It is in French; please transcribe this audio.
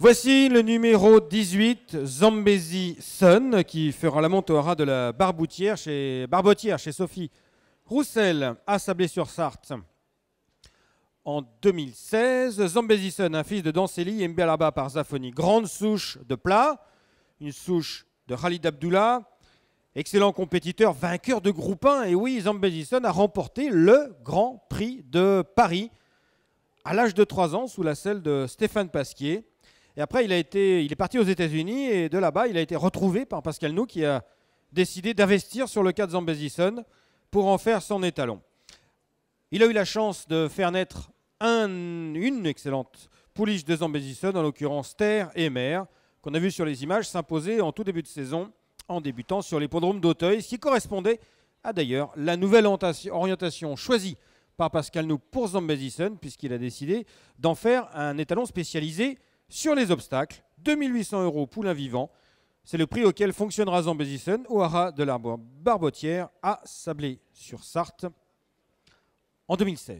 Voici le numéro 18, Zambesi Sun, qui fera la monte au de la Barboutière chez, Barbotière chez Sophie Roussel à Sablé-sur-Sarthe. En 2016, Zambesi Sun, un fils de Dancelli, est là par Zafoni. Grande souche de plat, une souche de Khalid Abdullah, excellent compétiteur, vainqueur de groupe 1. Et oui, Zambesi Sun a remporté le Grand Prix de Paris à l'âge de 3 ans sous la selle de Stéphane Pasquier. Et après, il, a été, il est parti aux États-Unis et de là-bas, il a été retrouvé par Pascal Nou qui a décidé d'investir sur le cas de Zambesison pour en faire son étalon. Il a eu la chance de faire naître un, une excellente pouliche de Zambesison, en l'occurrence Terre et Mer, qu'on a vu sur les images s'imposer en tout début de saison en débutant sur l'hippodrome d'Auteuil, ce qui correspondait à d'ailleurs la nouvelle orientation choisie par Pascal Nou pour Zambesison puisqu'il a décidé d'en faire un étalon spécialisé sur les obstacles, 2800 euros poulain vivant. C'est le prix auquel fonctionnera Sun au haras de l'arbre Barbotière à Sablé-sur-Sarthe en 2016.